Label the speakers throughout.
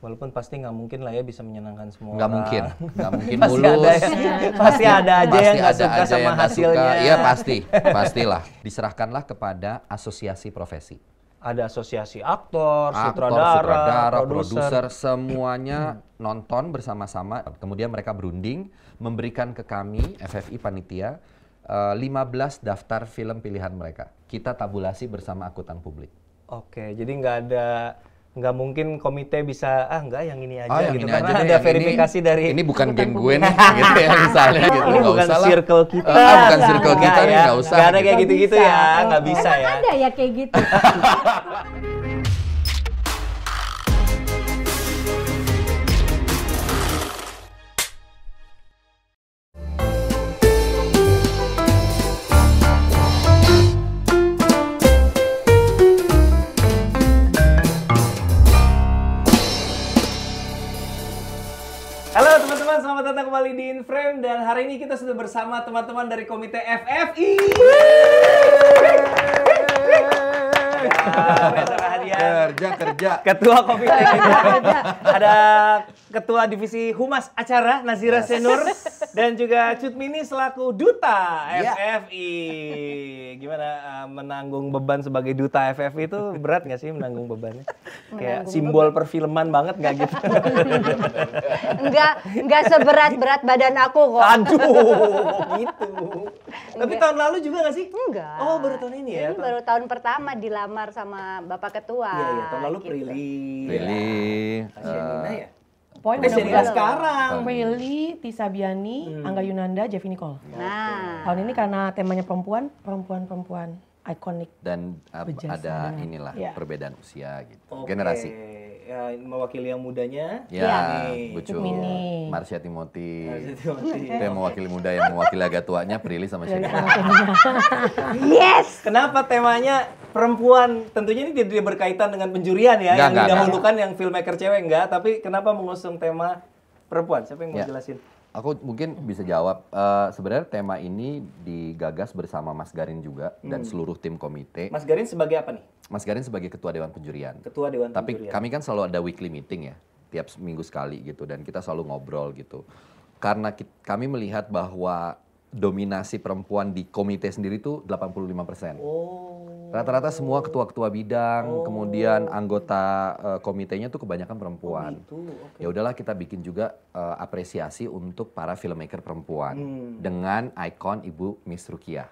Speaker 1: Walaupun pasti nggak mungkin lah ya bisa menyenangkan semua. Nggak mungkin, nggak mungkin pasti mulus. Ada yang, pasti ada aja pasti yang nggak suka aja sama yang hasilnya. Iya pasti, pastilah.
Speaker 2: Diserahkanlah kepada asosiasi profesi.
Speaker 1: Ada asosiasi aktor, aktor sutradara, sutradara produser,
Speaker 2: semuanya nonton bersama-sama. Kemudian mereka berunding, memberikan ke kami FFI panitia 15 eh, daftar film pilihan mereka. Kita tabulasi bersama akutan publik.
Speaker 1: Oke, jadi nggak ada nggak mungkin komite bisa ah nggak yang
Speaker 2: ini aja oh, yang gitu ini karena aja ada verifikasi ini, dari ini bukan, bukan geng gue nih gitu ya misalnya gitu ini
Speaker 1: bukan usah circle ah, kita ah, bukan circle kita ya. nih nggak usah nggak ada kayak gitu. gitu-gitu ya nggak bisa ya ada
Speaker 3: ya kayak gitu
Speaker 1: In Frame dan hari ini kita sudah bersama teman-teman dari komite FFI
Speaker 2: kerja kerja. Ketua Kopi gitu.
Speaker 1: Ada Ketua Divisi Humas Acara Nazira yes. Senur dan juga Cut selaku duta iya. FFI. Gimana uh, menanggung beban sebagai duta FFI itu berat nggak sih menanggung bebannya? Menanggung Kayak simbol perfilman banget nggak gitu?
Speaker 3: nggak nggak seberat berat badan aku kok. Aduh, gitu. Tapi tahun lalu juga nggak sih? Enggak. Oh baru tahun ini ya? Ini hmm, baru tahun pertama dilamar sama Bapak Ketua. Iya, iya ya tahun
Speaker 2: lalu gitu. Prilly Prilly iya. eh. ya.
Speaker 4: Uh, ya Poin udah sekarang. Prilly,
Speaker 3: Tisa Biani, hmm. Angga Yunanda,
Speaker 4: Jeffy Nicole. Nah. Tahun ini karena temanya perempuan, perempuan-perempuan ikonik. Dan
Speaker 2: ada inilah ya. perbedaan usia gitu, okay. generasi
Speaker 1: ya, mewakili yang
Speaker 2: mudanya. Ya, Bucu. Marsha Timothy. Itu yang mewakili muda, yang mewakili agak tuanya Prilly sama Sheila.
Speaker 1: yes! Kenapa temanya perempuan? Tentunya ini tidak berkaitan dengan penjurian ya, enggak, yang enggak, didahulukan yang filmmaker cewek enggak, tapi kenapa mengusung tema perempuan? Siapa yang mau ya. jelasin?
Speaker 2: Aku mungkin bisa jawab. Uh, sebenarnya tema ini digagas bersama Mas Garin juga hmm. dan seluruh tim komite. Mas Garin sebagai apa nih? Mas Garin sebagai ketua Dewan Penjurian. Ketua Dewan Tapi Penjurian. Tapi kami kan selalu ada weekly meeting ya, tiap minggu sekali gitu dan kita selalu ngobrol gitu. Karena kita, kami melihat bahwa dominasi perempuan di komite sendiri itu 85 persen. Oh. Rata-rata semua ketua-ketua bidang, oh. kemudian anggota uh, komitenya tuh kebanyakan perempuan. Oh, gitu. okay. Ya udahlah kita bikin juga uh, apresiasi untuk para filmmaker perempuan hmm. dengan ikon Ibu Miss Rukia.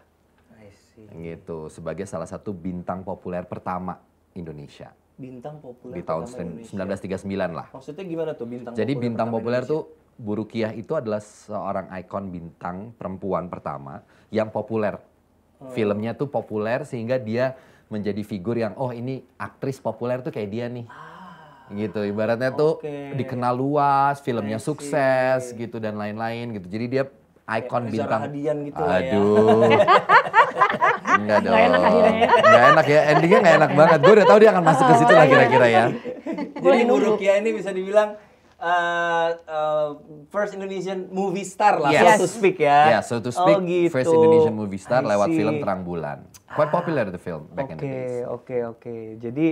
Speaker 2: Gitu, sebagai salah satu bintang populer pertama Indonesia.
Speaker 1: Bintang populer di tahun
Speaker 2: 1939 lah.
Speaker 1: Maksudnya gimana tuh bintang Jadi populer bintang populer
Speaker 2: Indonesia? tuh Bu Rukiah itu adalah seorang ikon bintang perempuan pertama yang populer Hmm. Filmnya tuh populer sehingga dia menjadi figur yang oh ini aktris populer tuh kayak dia nih. Ah, gitu. Ibaratnya okay. tuh dikenal luas, filmnya sukses gitu dan lain-lain gitu. Jadi dia ikon gitu ya, bintang. gitu Aduh.
Speaker 4: Ya. Enggak dong. Enggak enak akhirnya. Enggak
Speaker 2: enak ya. Endingnya enggak enak banget. Gue udah tahu dia akan masuk ke situ lah iya, kira-kira ya. Iya.
Speaker 1: Jadi buruk ya ini bisa dibilang uh, uh, first Indonesian movie star lah, yes. so to speak ya. Yeah, so to oh, speak, oh, gitu. first Indonesian movie star lewat film Terang
Speaker 2: Bulan. Quite popular the film back okay, in the
Speaker 1: days. Oke, okay, oke, okay. Jadi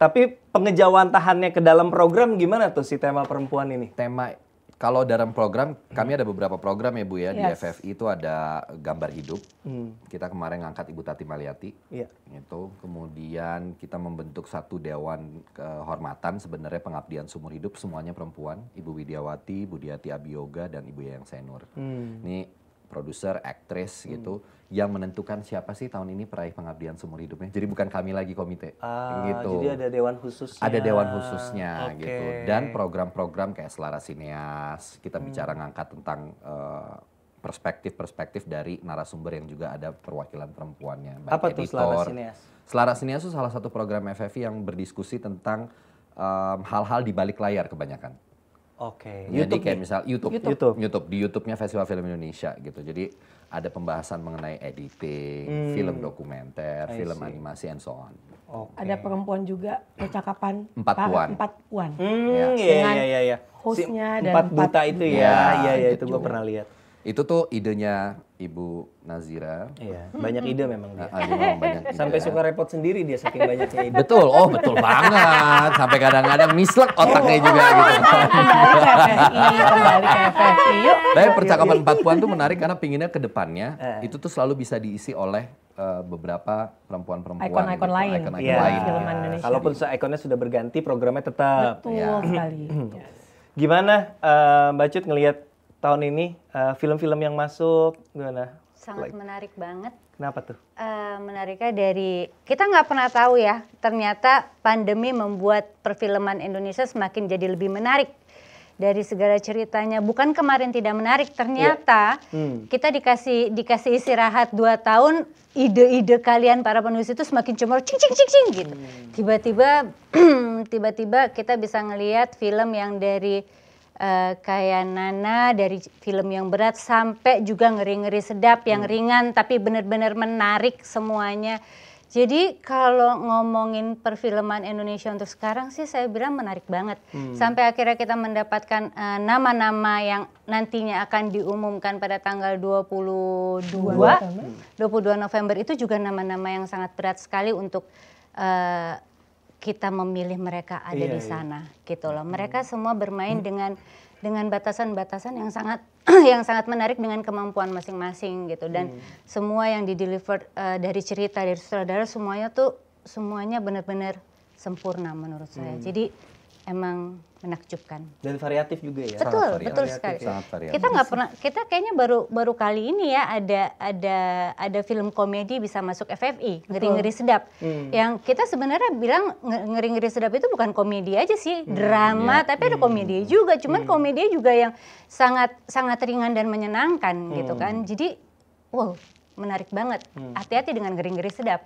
Speaker 1: tapi pengejawantahannya ke dalam program gimana tuh si tema perempuan ini? Tema
Speaker 2: kalau dalam program, hmm. kami ada beberapa program ya Bu ya. Yes. Di FFI itu ada gambar hidup. Hmm. Kita kemarin ngangkat Ibu Tati Maliati. Yeah. Itu. Kemudian kita membentuk satu dewan kehormatan sebenarnya pengabdian seumur hidup semuanya perempuan. Ibu Widiawati, Bu Diati Abiyoga, dan Ibu Yayang Senur. Hmm. Ini produser, aktris hmm. gitu yang menentukan siapa sih tahun ini peraih pengabdian seumur hidupnya. Jadi bukan kami lagi komite. Uh, gitu. Jadi ada dewan khususnya. Ada dewan khususnya okay. gitu. Dan program-program kayak Selara Sineas, kita hmm. bicara ngangkat tentang perspektif eh, perspektif-perspektif dari narasumber yang juga ada perwakilan perempuannya. Baik Apa editor. tuh Selara Sineas? Selara Sineas itu salah satu program FFI yang berdiskusi tentang eh, hal-hal um, di balik layar kebanyakan.
Speaker 1: Oke. Okay. Jadi YouTube kayak misal YouTube, YouTube, YouTube,
Speaker 2: YouTube di YouTube-nya Festival Film Indonesia gitu. Jadi ada pembahasan mengenai editing, hmm. film dokumenter, I film see. animasi, and so on. Okay. Ada
Speaker 4: perempuan juga percakapan empat puan, empat puan. Hmm, ya. Iya, iya, Dengan ya, ya,
Speaker 2: ya. hostnya
Speaker 4: si, dan empat buta empat, itu ya, ya, ya,
Speaker 2: ya itu gitu. gue pernah lihat. Itu tuh idenya Ibu Nazira. Iya, banyak ide memang dia. Ah, banyak
Speaker 1: ide. Sampai suka repot sendiri dia saking banyaknya ide. Betul, oh betul
Speaker 2: banget. Sampai kadang-kadang mislek otaknya oh. juga gitu. Kembali ke FFI, Yuk. Tapi percakapan Puan tuh menarik karena pinginnya ke depannya eh. itu tuh selalu bisa diisi oleh beberapa perempuan-perempuan ikon-ikon
Speaker 3: lain, ikon-ikon ya, lain. Ya. Kalaupun
Speaker 2: ikonnya sudah berganti, programnya tetap.
Speaker 3: Betul ya. sekali.
Speaker 1: Gimana uh, Mbak Cut ngelihat tahun ini film eh, film-film yang masuk gimana?
Speaker 3: Sangat like. menarik banget. Kenapa tuh? Uh, menariknya dari kita nggak pernah tahu ya ternyata pandemi membuat perfilman Indonesia semakin jadi lebih menarik dari segala ceritanya bukan kemarin tidak menarik ternyata yeah. hmm. kita dikasih dikasih istirahat dua tahun ide-ide kalian para penulis itu semakin cemerlang. cing cing cing cing gitu tiba hmm. tiba-tiba tiba-tiba kita bisa ngelihat film yang dari uh, kayak Nana dari film yang berat sampai juga ngeri-ngeri sedap yang hmm. ringan tapi benar-benar menarik semuanya. Jadi kalau ngomongin perfilman Indonesia untuk sekarang sih saya bilang menarik banget. Hmm. Sampai akhirnya kita mendapatkan eh, nama-nama uh, yang nantinya akan diumumkan pada tanggal 22 22 hmm. November itu juga nama-nama yang sangat berat sekali untuk uh, kita memilih mereka ada iya, di iya. sana iya. gitu loh. Mereka semua bermain hmm. dengan dengan batasan-batasan yang sangat yang sangat menarik dengan kemampuan masing-masing gitu dan hmm. semua yang di deliver uh, eh, dari cerita dari sutradara semuanya tuh semuanya benar-benar sempurna menurut saya. Mm. Jadi emang menakjubkan dan
Speaker 1: variatif juga ya betul variatif. betul sekali kita nggak pernah
Speaker 3: kita kayaknya baru baru kali ini ya ada ada ada film komedi bisa masuk FFI ngeri ngeri sedap hmm. yang kita sebenarnya bilang ngeri ngeri sedap itu bukan komedi aja sih hmm, drama ya. tapi ada hmm, komedi hmm, juga cuman hmm. komedi juga yang sangat sangat ringan dan menyenangkan gitu hmm. gitu kan jadi wow menarik banget hmm. hati-hati hmm. dengan ngeri ngeri sedap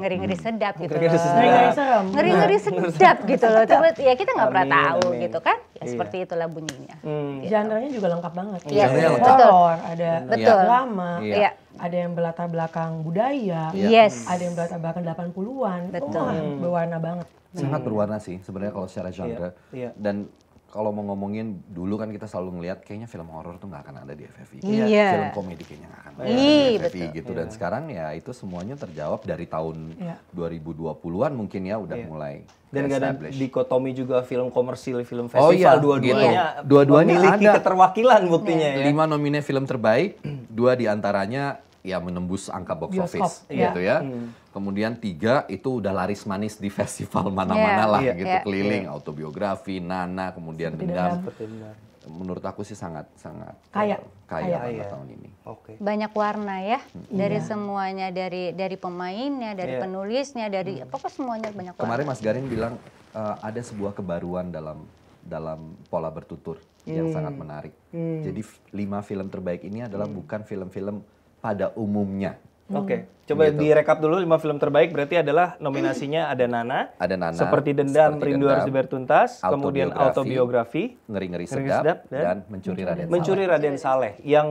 Speaker 3: ngeri-ngeri hmm. sedap gitu ngeri-ngeri sedap, ngeri-ngeri sedap gitu loh. tapi ya kita nggak pernah tahu amin. gitu kan. Ya, iya. seperti itulah bunyinya. Hmm. Gitu. Genre-nya juga lengkap banget. Iya, yes. horror ada
Speaker 4: Betul. lama, iya. ada yang berlatar belakang budaya, iya. yes. ada yang berlatar belakang 80-an. Betul. Oh, hmm. berwarna banget. Sangat hmm. berwarna
Speaker 2: sih sebenarnya kalau secara genre. Iya. iya. Dan kalau mau ngomongin dulu kan kita selalu ngelihat kayaknya film horor tuh nggak akan ada di FFI. Iya. Yeah. Film komedi kayaknya nggak akan ada yeah. di iya, FFI yeah. gitu. Yeah. Dan sekarang ya itu semuanya terjawab dari tahun yeah. 2020-an mungkin ya udah yeah. mulai dan gak ada dikotomi juga film komersil, film festival oh, iya, dua-duanya. Gitu. Dua-duanya ada. keterwakilan buktinya yeah. ya. Lima nomine film terbaik, dua diantaranya ya menembus angka box Bioskop, office ya. gitu ya. Hmm. Kemudian tiga itu udah laris manis di festival iya, mana-mana yeah. lah yeah. gitu yeah. keliling yeah. autobiografi Nana kemudian Seperti dendam. Menurut aku sih sangat sangat kaya eh, kaya, kaya. tahun ini. Okay.
Speaker 3: Banyak warna ya dari yeah. semuanya dari dari pemainnya, dari yeah. penulisnya, dari hmm. pokoknya semuanya banyak warna. Kemarin Mas Garin bilang
Speaker 2: uh, ada sebuah kebaruan dalam dalam pola bertutur hmm. yang mm. sangat menarik. Hmm. Jadi lima film terbaik ini adalah hmm. bukan film-film pada umumnya. Hmm. Oke, okay. coba gitu. direkap dulu lima film terbaik berarti
Speaker 1: adalah nominasinya ada Nana, ada
Speaker 2: Nana, seperti dendam, seperti rindu Dibayar harus autobiografi, kemudian
Speaker 1: autobiografi, ngeri-ngeri sedap, ngeri sedap dan, ya. dan mencuri Raden Saleh. Mencuri Raden Saleh yang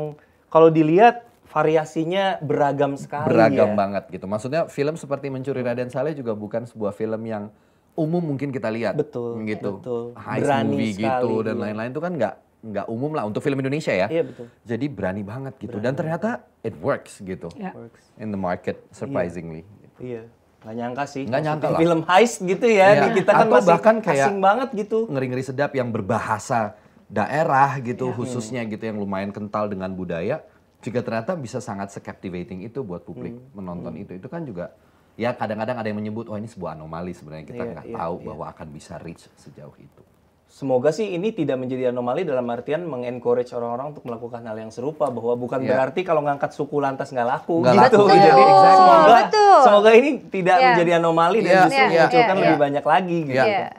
Speaker 1: kalau
Speaker 2: dilihat variasinya beragam sekali. Beragam ya. banget gitu. Maksudnya film seperti Mencuri Raden Saleh juga bukan sebuah film yang umum mungkin kita lihat. Betul. Gitu. Betul. High movie gitu sekali. gitu dan lain-lain itu kan nggak nggak umum lah untuk film Indonesia ya. Iya betul. Jadi berani banget gitu berani. dan ternyata it works gitu. Yeah. Works. In the market iya. surprisingly.
Speaker 1: Iya. iya. Gak nyangka sih. Gak nyangka lah. Film heist gitu ya. Iya. kita kan Atau masih bahkan kayak asing banget
Speaker 2: gitu. Ngeri-ngeri sedap yang berbahasa daerah gitu iya. khususnya gitu yang lumayan kental dengan budaya jika ternyata bisa sangat captivating itu buat publik hmm. menonton hmm. itu. Itu kan juga ya kadang-kadang ada yang menyebut oh ini sebuah anomali sebenarnya kita iya, nggak yeah, yeah, tahu yeah. bahwa akan bisa reach sejauh itu
Speaker 1: semoga sih ini tidak menjadi anomali dalam artian mengencourage orang-orang untuk melakukan hal yang serupa bahwa bukan yeah. berarti kalau ngangkat suku lantas nggak laku gak gitu. Laku. Jadi iya. exactly. semoga semoga ini tidak yeah. menjadi anomali yeah. dan iya, justru yeah. Iya, munculkan yeah. lebih yeah. banyak lagi gitu. Yeah.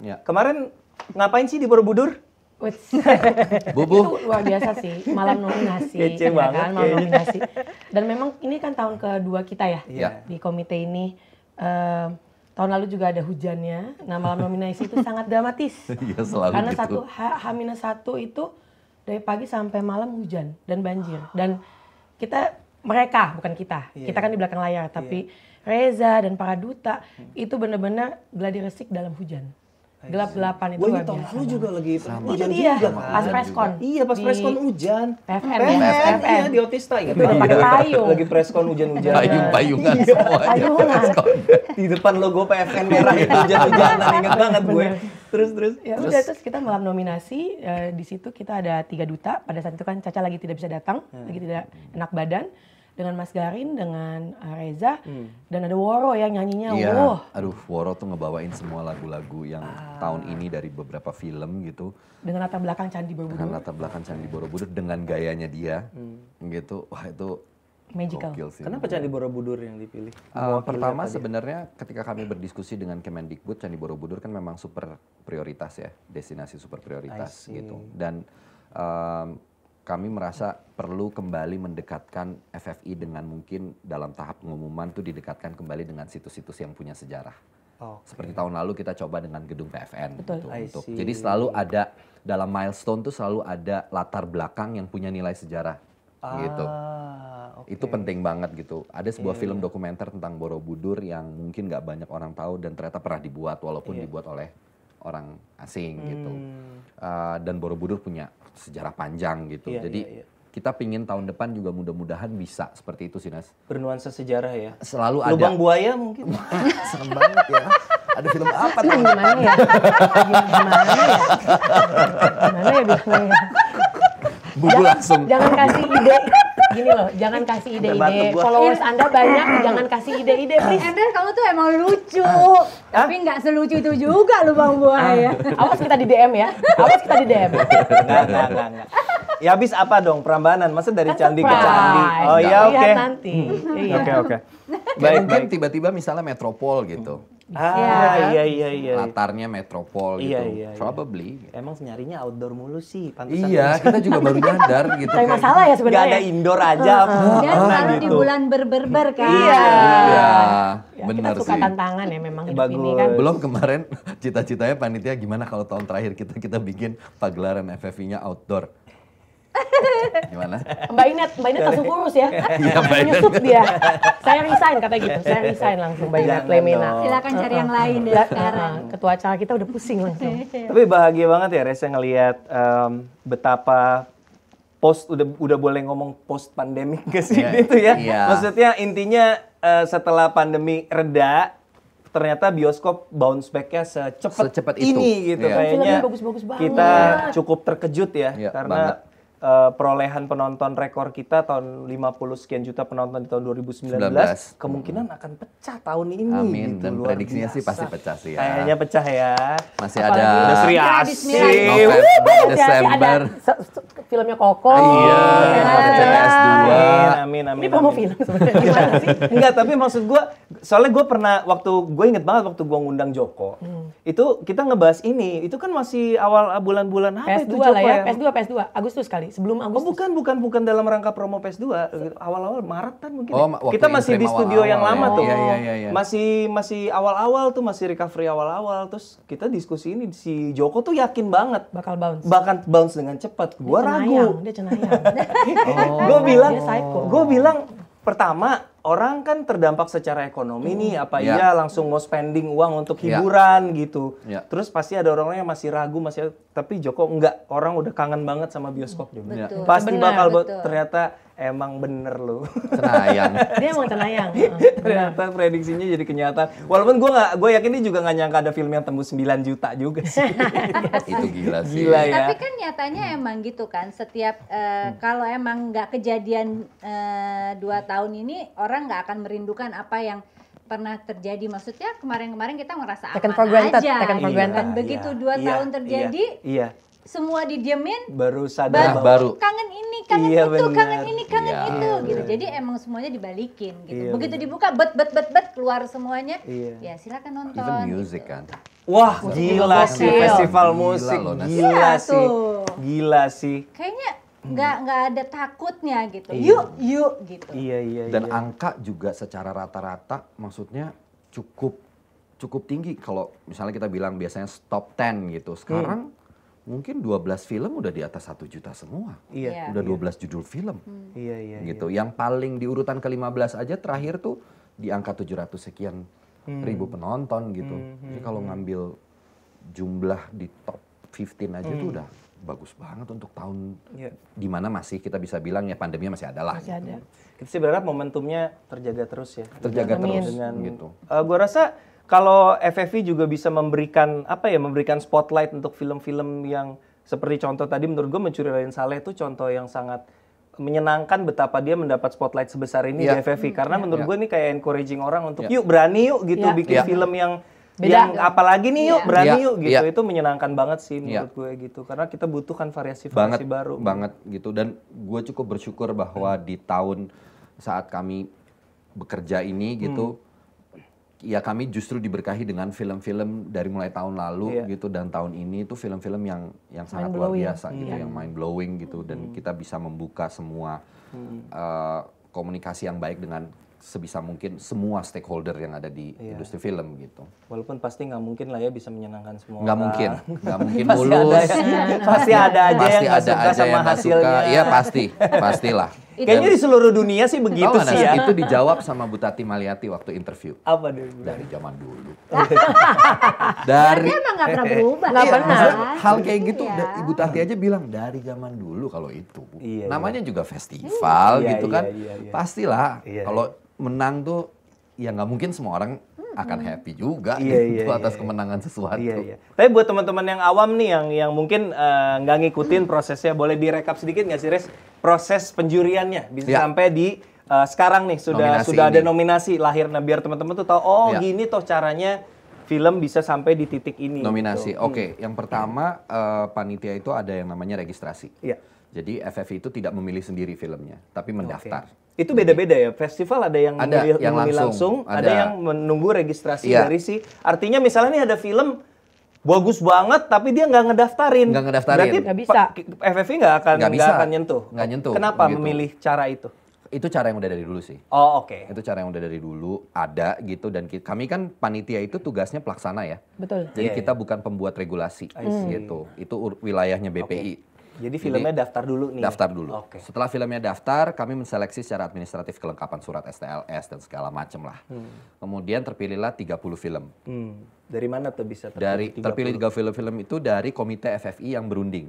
Speaker 1: Yeah. Kemarin
Speaker 4: ngapain sih di Borobudur? Bubu. Itu luar biasa sih, malam nominasi. Kece ya kan, banget. Kan, malam nominasi. Dan memang ini kan tahun kedua kita ya yeah. di komite ini. Uh, Tahun lalu juga ada hujannya. Nah, malam nominasi itu sangat dramatis. Iya, selalu Karena gitu. satu H-1 itu dari pagi sampai malam hujan dan banjir. Dan kita mereka, bukan kita. Yeah. Kita kan di belakang layar, iya. tapi yeah. Reza dan para duta itu benar-benar gladi resik dalam hujan gelap-gelapan itu Wah ini tahun lalu
Speaker 1: juga lagi sama. hujan iya, juga kan. Pas preskon. Iya, pas preskon hujan. PFN, PFN, ya? PFN. Iya, di Otista Gitu. Iya. pakai payung. Lagi preskon hujan-hujan. Payung-payungan iya. semuanya. Payungan di depan logo PFN merah itu jatuh jatuh inget banget gue. Terus terus. Ya terus. udah terus
Speaker 4: kita malam nominasi uh, di situ kita ada tiga duta. Pada saat itu kan Caca lagi tidak bisa datang, hmm. lagi tidak enak badan dengan Mas Garin, dengan Reza, hmm. dan ada Woro yang nyanyinya. Iya, wow.
Speaker 2: aduh Woro tuh ngebawain semua lagu-lagu yang ah. tahun ini dari beberapa film gitu.
Speaker 4: Dengan latar belakang Candi Borobudur. Dengan latar
Speaker 2: belakang Candi Borobudur, dengan gayanya dia, hmm. gitu. Wah itu
Speaker 4: magical. Sih. Kenapa Candi
Speaker 1: Borobudur yang dipilih?
Speaker 2: Uh, pertama sebenarnya ketika kami berdiskusi dengan Kemendikbud, Candi Borobudur kan memang super prioritas ya, destinasi super prioritas gitu. Dan um, kami merasa perlu kembali mendekatkan FFI dengan mungkin dalam tahap pengumuman tuh didekatkan kembali dengan situs-situs yang punya sejarah. okay. Seperti tahun lalu kita coba dengan gedung PFN. Betul. Gitu, jadi selalu ada dalam milestone tuh selalu ada latar belakang yang punya nilai sejarah Gitu. ah, gitu. Okay. Itu penting banget gitu. Ada sebuah yeah, film dokumenter tentang Borobudur yang mungkin nggak banyak orang tahu dan ternyata pernah dibuat walaupun yeah. dibuat oleh orang asing gitu. hmm. gitu. Uh, dan Borobudur punya sejarah panjang gitu. Yeah, Jadi yeah, yeah kita pingin tahun depan juga mudah-mudahan bisa seperti itu sih Nas.
Speaker 1: Bernuansa sejarah ya. Selalu Lubang ada. Lubang buaya mungkin.
Speaker 4: Serem banget ya. Ada film apa tuh? Gimana ya? Gimana ya? jangan langsung. Jangan kasih ide. Gini loh, jangan kasih ide-ide. Followers Anda banyak, jangan kasih
Speaker 3: ide-ide. Please. kamu tuh emang lucu. Ah. Tapi nggak selucu itu juga lu Bang Buaya. Awas ah. kita di DM ya. Awas kita di DM.
Speaker 1: Enggak, ya. enggak, enggak. Ya habis apa dong perambanan? Masa dari candi ke candi? Oh iya ya oke. Hmm. Iya. Oke oke.
Speaker 2: Baik, baik. tiba-tiba misalnya metropol gitu. Hmm Ah ya, kan? iya iya iya. Latarnya metropol iya, gitu. Iya, iya. Probably. Emang nyarinya outdoor mulu sih. Pantesan iya, kita juga baru nyadar gitu. Tapi gitu. masalah ya sebenarnya. Gak ada
Speaker 1: indoor
Speaker 3: aja. Uh, uh, Dan selalu gitu. di bulan berberber iya. kan. Iya. iya.
Speaker 2: Ya, sih. kita suka
Speaker 4: tantangan ya memang hidup Bagus. ini kan. Belum
Speaker 2: kemarin cita-citanya panitia gimana kalau tahun terakhir kita kita bikin pagelaran FFI-nya outdoor
Speaker 4: Gimana? Mbak Inet, Mbak Inet langsung kurus ya. Iya, Mbak Inet. dia. Saya resign kata gitu. Saya resign langsung Mbak Inet Lemina. Silakan cari yang lain deh sekarang. Eh, ketua acara kita udah pusing langsung. Tapi bahagia
Speaker 1: banget ya Reza ngelihat betapa post udah udah boleh ngomong post pandemik ke iya, sini yeah. itu ya. Iya. Maksudnya intinya eh, setelah pandemi reda ternyata bioskop bounce back-nya secepat, ini gitu yeah. kayaknya. Kita cukup terkejut ya iya, karena uh, perolehan penonton rekor kita tahun 50 sekian juta penonton di tahun 2019 19. kemungkinan hmm. akan pecah tahun ini. Amin. Gitu, Dan luar prediksinya biasa. sih pasti pecah sih ya. Kayaknya
Speaker 4: pecah ya. Masih Apalagi ada ya, Sri iya, Asih. November, Desember. filmnya Koko. Iya. Ada CTS 2. Amin,
Speaker 1: amin, amin. Ini promo film sebenarnya. sih? Enggak, tapi maksud gue, soalnya gue pernah, waktu gue inget banget waktu gue ngundang Joko. Hmm. Itu kita ngebahas ini, itu kan masih awal bulan-bulan apa itu Joko PS2 lah ya? PS2, ya? PS2. Agustus kali sebelum oh, Agustus. Oh, bukan bukan bukan dalam rangka promo PS2 awal-awal Maret kan mungkin. Oh, ya. Kita masih di studio awal -awal yang ya. lama ya. tuh. Iya, iya, iya, iya. Masih masih awal-awal tuh masih recovery awal-awal terus kita diskusi ini si Joko tuh yakin banget bakal bounce. Bahkan bounce dengan cepat. Gua dia ragu. Cenayang,
Speaker 4: dia cenayang. oh. Gua bilang,
Speaker 1: gue bilang pertama orang kan terdampak secara ekonomi hmm. nih apa yeah. iya langsung mau spending uang untuk ya. hiburan yeah. gitu. Yeah. Terus pasti ada orang-orang yang masih ragu masih tapi Joko enggak orang udah kangen banget sama bioskop juga. Ya. Betul. Pasti bakal betul. ternyata emang bener lu. Cenayang.
Speaker 4: dia emang cenayang.
Speaker 1: Ternyata prediksinya jadi kenyataan. Walaupun gue nggak, gue yakin dia juga nggak nyangka ada film yang tembus 9 juta juga sih. Itu
Speaker 3: gila sih. Gila ya. Tapi kan nyatanya hmm. emang gitu kan. Setiap uh, hmm. kalau emang nggak kejadian uh, dua tahun ini, orang nggak akan merindukan apa yang pernah terjadi maksudnya kemarin-kemarin kita ngerasa apa aman aja for granted. Iya, begitu iya, dua iya, tahun terjadi iya, iya semua didiemin
Speaker 1: baru sadar baru, baru.
Speaker 3: kangen ini kangen iya, itu bener. kangen ini kangen iya, itu bener. gitu jadi emang semuanya dibalikin gitu iya, begitu bener. dibuka bet bet bet bet keluar semuanya iya. ya silakan nonton itu
Speaker 2: music kan wah gila sih festival musik
Speaker 1: loh, gila, iya, sih
Speaker 2: gila sih
Speaker 3: kayaknya nggak nggak ada takutnya gitu iya. yuk yuk gitu
Speaker 2: iya iya dan iya. angka juga secara rata-rata maksudnya cukup cukup tinggi kalau misalnya kita bilang biasanya top 10 gitu sekarang hmm mungkin 12 film udah di atas satu juta semua.
Speaker 1: Iya. iya. Udah 12
Speaker 2: yeah. judul film. Hmm. Iya, iya. Gitu. Yeah. Yang paling di urutan ke-15 aja terakhir tuh di angka 700 sekian hmm. ribu penonton gitu. Hmm, hmm Jadi kalau hmm. ngambil jumlah di top 15 aja hmm. tuh udah bagus banget untuk tahun yeah. mana masih kita bisa bilang ya pandemi masih ada lah. Masih
Speaker 1: gitu. ada. Kita sih berharap momentumnya terjaga terus ya. Terjaga terus dengan, gitu. Uh, gua rasa kalau FFI juga bisa memberikan apa ya memberikan spotlight untuk film-film yang seperti contoh tadi menurut gue mencuri lain Saleh itu contoh yang sangat menyenangkan betapa dia mendapat spotlight sebesar ini yeah. di FFI hmm, karena yeah. menurut yeah. gue ini kayak encouraging orang untuk yeah. yuk berani yuk gitu yeah. bikin yeah. film yang Beda. yang apalagi nih yuk iya. berani yeah. yuk gitu yeah. itu menyenangkan banget sih iya. menurut yeah. gue gitu karena kita butuhkan variasi variasi baru banget
Speaker 2: gitu dan gue cukup bersyukur bahwa hmm. di tahun saat kami bekerja ini gitu hmm ya kami justru diberkahi dengan film-film dari mulai tahun lalu yeah. gitu dan tahun ini itu film-film yang yang sangat luar biasa gitu iya. yang mind blowing gitu dan hmm. kita bisa membuka semua hmm. uh, komunikasi yang baik dengan sebisa mungkin semua stakeholder yang ada di iya. industri film gitu.
Speaker 1: Walaupun pasti nggak mungkin lah ya bisa menyenangkan semua. Nggak mungkin, nggak mungkin pasti mulus. Ada, ya. pasti ada aja pasti yang ada suka aja sama yang hasilnya. Iya pasti, pastilah.
Speaker 2: Kayaknya iya. di seluruh dunia sih begitu Tau, sih ya. Itu dijawab sama Butati Maliati waktu interview. Apa dulu? Dari zaman dulu.
Speaker 4: dari emang gak pernah iya, berubah. Gak pernah. Hal kayak
Speaker 2: gitu, ya. Ibu Tati aja bilang dari zaman dulu kalau itu. Iya, iya. Namanya iya. juga festival iya, gitu iya, kan. Iya, iya. Pastilah iya, iya. kalau menang tuh ya nggak mungkin semua orang akan hmm. happy juga iya, gitu iya, atas iya, iya, kemenangan sesuatu. Iya, iya.
Speaker 1: Tapi buat teman-teman yang awam nih yang yang mungkin eh, nggak uh, ngikutin hmm. prosesnya, boleh direkap sedikit nggak sih, Res? Proses penjuriannya bisa ya. sampai di uh, sekarang nih sudah nominasi sudah ini. ada nominasi lahir. Nah, biar teman-teman tuh tahu oh ya.
Speaker 2: gini toh caranya film bisa sampai di titik ini. Nominasi. Gitu. Oke, okay. hmm. yang pertama uh, panitia itu ada yang namanya registrasi. Iya jadi FFI e itu tidak memilih sendiri filmnya, tapi mendaftar.
Speaker 1: Okay. Itu beda-beda ya. Festival ada yang ada memilih, yang langsung, langsung ada, ada yang menunggu registrasi iya. dari si. Artinya misalnya ini ada film bagus banget tapi dia nggak ngedaftarin. Nggak ngedaftarin. Berarti nggak bisa.
Speaker 2: FFI e nggak akan nggak, bisa. akan nyentuh. Nggak nyentuh. Kenapa gitu. memilih cara itu? Itu cara yang udah dari dulu sih. Oh oke. Okay. Itu cara yang udah dari dulu ada gitu dan kita, kami kan panitia itu tugasnya pelaksana ya. Betul. Jadi yeah, kita yeah. bukan pembuat regulasi gitu. Itu wilayahnya BPI. Okay. Jadi filmnya Jadi, daftar dulu nih. Ya? Daftar dulu. Okay. Setelah filmnya daftar, kami menseleksi secara administratif kelengkapan surat STLS dan segala macem lah. Hmm. Kemudian terpilihlah 30 film.
Speaker 1: Hmm. Dari mana tuh bisa terpilih? Dari 30? terpilih
Speaker 2: tiga film-film itu dari komite FFI yang berunding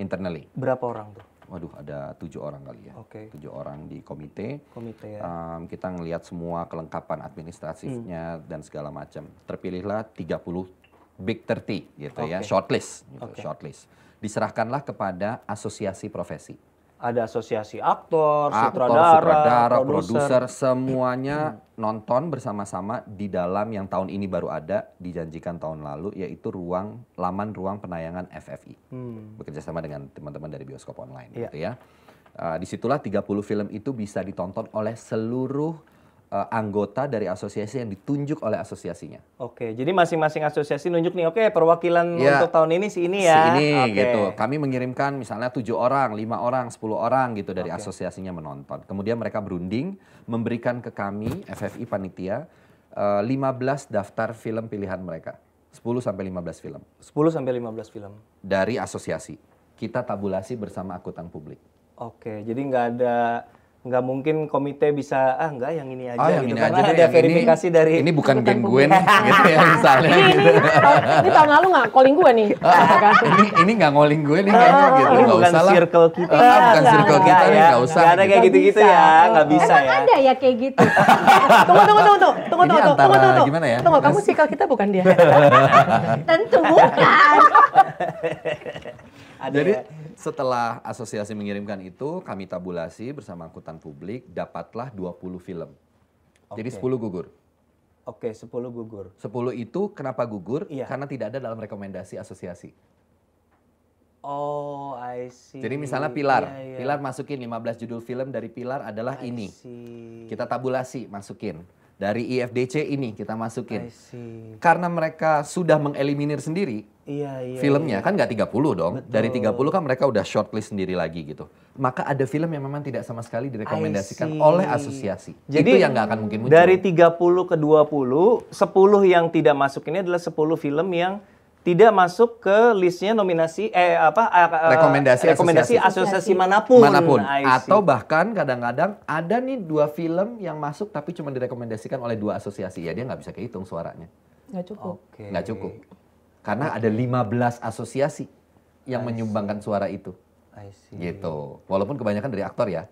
Speaker 2: internally.
Speaker 1: Berapa orang tuh?
Speaker 2: Waduh, ada tujuh orang kali ya. Okay. Tujuh orang di komite. Komite ya. Um, kita ngelihat semua kelengkapan administrasinya hmm. dan segala macam. Terpilihlah 30 big 30 gitu okay. ya, shortlist, gitu, okay. shortlist diserahkanlah kepada asosiasi profesi. Ada asosiasi aktor, aktor sutradara, sutradara produser, semuanya nonton bersama-sama di dalam yang tahun ini baru ada dijanjikan tahun lalu yaitu ruang laman ruang penayangan FFI hmm. bekerjasama dengan teman-teman dari bioskop online yeah. gitu ya. Uh, disitulah 30 film itu bisa ditonton oleh seluruh uh, anggota dari asosiasi yang ditunjuk oleh asosiasinya.
Speaker 1: Oke, jadi masing-masing asosiasi nunjuk nih, oke perwakilan ya, untuk tahun ini si ini ya. Si ini oke. gitu.
Speaker 2: Kami mengirimkan misalnya tujuh orang, lima orang, sepuluh orang gitu dari oke. asosiasinya menonton. Kemudian mereka berunding, memberikan ke kami FFI panitia uh, eh, 15 daftar film pilihan mereka. 10 sampai 15 film. 10 sampai 15 film. Dari asosiasi. Kita tabulasi bersama akutan publik.
Speaker 1: Oke, jadi nggak ada nggak mungkin komite bisa ah nggak yang ini aja oh, yang gitu ini karena aja ada verifikasi ini, dari ini bukan geng gue nih gitu ya misalnya ini, gitu. ini,
Speaker 4: ini tahun lalu nggak calling gue nih ah, ah, ini
Speaker 2: ini nggak calling gue nih kayaknya oh, gitu nggak usah lah circle kita ah, bukan gak, circle kita nggak usah nggak ada kayak
Speaker 3: gitu gitu ya nggak bisa ya
Speaker 4: ada ya kayak gitu tunggu tunggu tunggu tunggu tunggu tunggu tunggu tunggu gimana ya tunggu kamu circle kita bukan dia tentu bukan
Speaker 2: jadi ya. Setelah asosiasi mengirimkan itu, kami tabulasi bersama angkutan publik, dapatlah 20 film. Okay. Jadi 10 gugur. Oke, okay, 10 gugur. 10 itu kenapa gugur? Iya. Karena tidak ada dalam rekomendasi asosiasi.
Speaker 1: Oh, I see. Jadi misalnya Pilar, yeah, yeah. Pilar
Speaker 2: masukin 15 judul film dari Pilar adalah I ini. See. Kita tabulasi, masukin dari IFDC e ini kita masukin. Karena mereka sudah mengeliminir sendiri iya, iya, iya. filmnya, iya. kan nggak 30 dong. Betul. Dari 30 kan mereka udah shortlist sendiri lagi gitu. Maka ada film yang memang tidak sama sekali direkomendasikan oleh asosiasi. Jadi Itu yang nggak akan mungkin muncul. Dari
Speaker 1: 30 ke 20, 10 yang tidak masuk ini adalah 10 film yang tidak masuk ke listnya nominasi eh apa eh, eh, rekomendasi rekomendasi asosiasi, asosiasi manapun, manapun. atau
Speaker 2: bahkan kadang-kadang ada nih dua film yang masuk tapi cuma direkomendasikan oleh dua asosiasi ya dia nggak bisa kehitung suaranya nggak cukup okay. nggak cukup karena ada 15 asosiasi yang menyumbangkan suara itu gitu walaupun kebanyakan dari aktor ya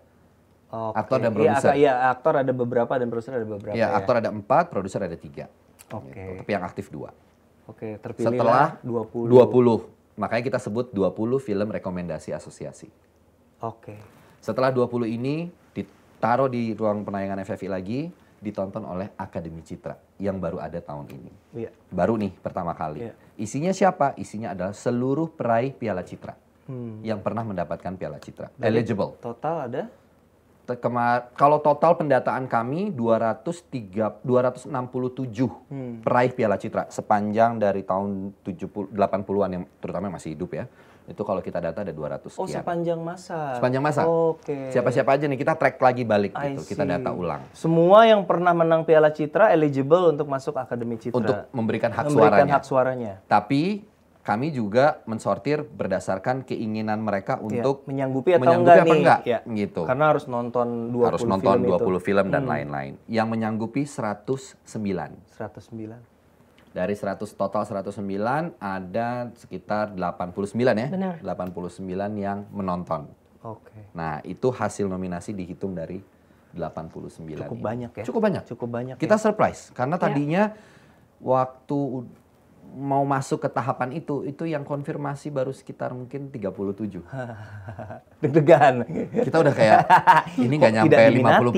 Speaker 2: okay. aktor dan iya, produser iya
Speaker 1: ya, aktor ada beberapa dan produser ada beberapa ya, ya aktor ada
Speaker 2: empat produser ada tiga Oke. Okay. Gitu. Tapi yang aktif dua. Oke, terpilih setelah 20. 20. Makanya kita sebut 20 film rekomendasi asosiasi. Oke. Setelah 20 ini ditaruh di ruang penayangan FFI lagi, ditonton oleh Akademi Citra yang baru ada tahun ini. Iya. Baru nih pertama kali. Iya. Isinya siapa? Isinya adalah seluruh peraih Piala Citra hmm. yang pernah mendapatkan Piala Citra. Dari Eligible. Total ada kemar kalau total pendataan kami 203 267 hmm. peraih Piala Citra sepanjang dari tahun 70 80-an yang terutama masih hidup ya. Itu kalau kita data ada 200 sekian. Oh, sepanjang
Speaker 1: masa. Sepanjang masa. Oke. Okay. Siapa-siapa
Speaker 2: aja nih kita track lagi balik I gitu, see. kita data ulang.
Speaker 1: Semua yang pernah menang Piala Citra eligible untuk masuk
Speaker 2: Akademi Citra. Untuk memberikan hak memberikan suaranya. Memberikan hak suaranya. Tapi kami juga mensortir berdasarkan keinginan mereka iya, untuk ya, menyanggupi atau menyanggupi enggak, apa enggak Ya, gitu. Karena harus nonton 20 harus nonton film 20 itu. film dan hmm. lain-lain. Hmm. Yang menyanggupi 109. 109. Dari 100 total 109 ada sekitar 89 ya. Benar. 89 yang menonton. Oke. Okay. Nah, itu hasil nominasi dihitung dari 89. Cukup ini. banyak ya. Cukup banyak. Cukup banyak. Kita ya. surprise karena iya. tadinya ya. waktu mau masuk ke tahapan itu, itu yang konfirmasi baru sekitar mungkin 37. Deg-degan. Kita udah kayak, ini
Speaker 1: nggak nyampe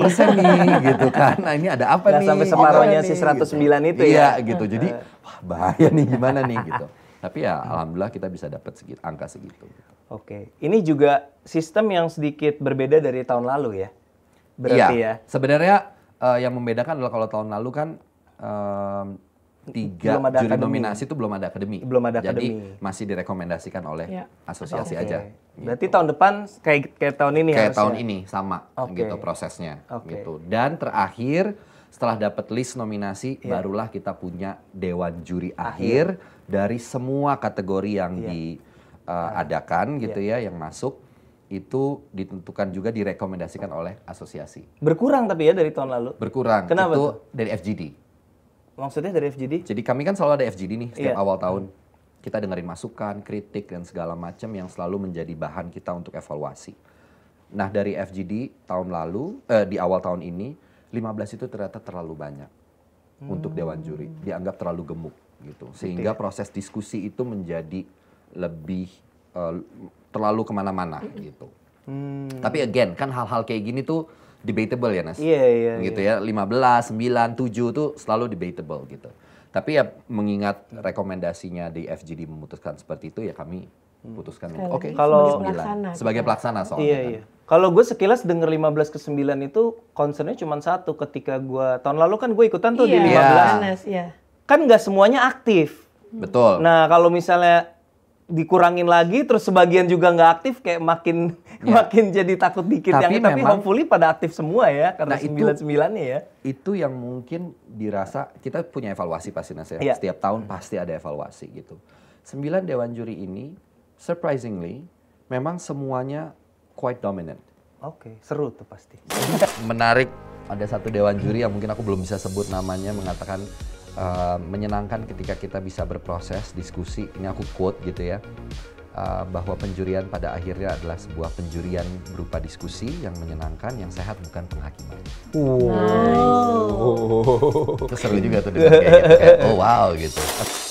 Speaker 1: 50 persen nih, gitu kan.
Speaker 2: Nah ini ada apa gak nih? sampai separohnya si 109 gitu. itu ya. Iya, gitu. Jadi, wah bahaya nih gimana nih, gitu. Tapi ya hmm. alhamdulillah kita bisa dapat segit, angka segitu.
Speaker 1: Oke, ini juga sistem yang sedikit berbeda dari tahun lalu ya?
Speaker 2: Berarti iya. ya? Sebenarnya eh, yang membedakan adalah kalau tahun lalu kan... Eh, tiga belum ada juri akademi. nominasi itu belum ada akademi. Belum ada akademi. Jadi masih direkomendasikan oleh ya.
Speaker 3: asosiasi okay. aja.
Speaker 2: Gitu. Berarti tahun depan kayak kayak tahun ini Kayak tahun tahun ini sama okay. gitu prosesnya okay. gitu. Dan terakhir setelah dapat list nominasi yeah. barulah kita punya dewan juri akhir, akhir dari semua kategori yang yeah. Iya. Eh, diadakan uh, gitu yeah. ya yang masuk itu ditentukan juga direkomendasikan oleh asosiasi. Berkurang tapi ya dari tahun lalu. Berkurang. Kenapa itu tuh? dari FGD. Maksudnya dari FGD? Jadi kami kan selalu ada FGD nih setiap yeah. awal tahun. Kita dengerin masukan, kritik, dan segala macam yang selalu menjadi bahan kita untuk evaluasi. Nah dari FGD tahun lalu, eh, di awal tahun ini, 15 itu ternyata terlalu banyak hmm. untuk Dewan Juri. Hmm. Dianggap terlalu gemuk gitu. Sehingga proses diskusi itu menjadi lebih uh, terlalu kemana-mana hmm. gitu. Hmm. Tapi again, kan hal-hal kayak gini tuh debatable ya Nas. Iya yeah, iya. Yeah, gitu yeah. ya 15, 9, 7 itu selalu debatable gitu. Tapi ya mengingat rekomendasinya di FGD memutuskan seperti itu ya kami hmm. putuskan
Speaker 1: hmm. oke okay, kalau pelaksana, gitu. sebagai pelaksana soalnya iya, kan. iya. kalau gue sekilas denger 15 ke 9 itu concernnya cuma satu ketika gue tahun lalu kan gue ikutan tuh iya, di 15 iya. kan nggak semuanya aktif betul nah kalau misalnya dikurangin lagi terus sebagian juga nggak aktif kayak makin ya. makin jadi takut dikit tapi yang memang, tapi hopefully pada aktif semua ya karena sembilan nah,
Speaker 2: sembilan ya itu yang mungkin dirasa kita punya evaluasi pasti nasehat ya. Iya. setiap tahun pasti ada evaluasi gitu sembilan dewan juri ini surprisingly memang semuanya quite dominant oke okay. seru tuh pasti menarik ada satu dewan juri yang mungkin aku belum bisa sebut namanya mengatakan uh, menyenangkan ketika kita bisa berproses diskusi ini aku quote gitu ya uh, bahwa penjurian pada akhirnya adalah sebuah penjurian berupa diskusi yang menyenangkan yang sehat bukan penghakiman. Wow. Nice. Itu seru juga tuh kayak gitu
Speaker 3: ya. Oh
Speaker 2: wow gitu.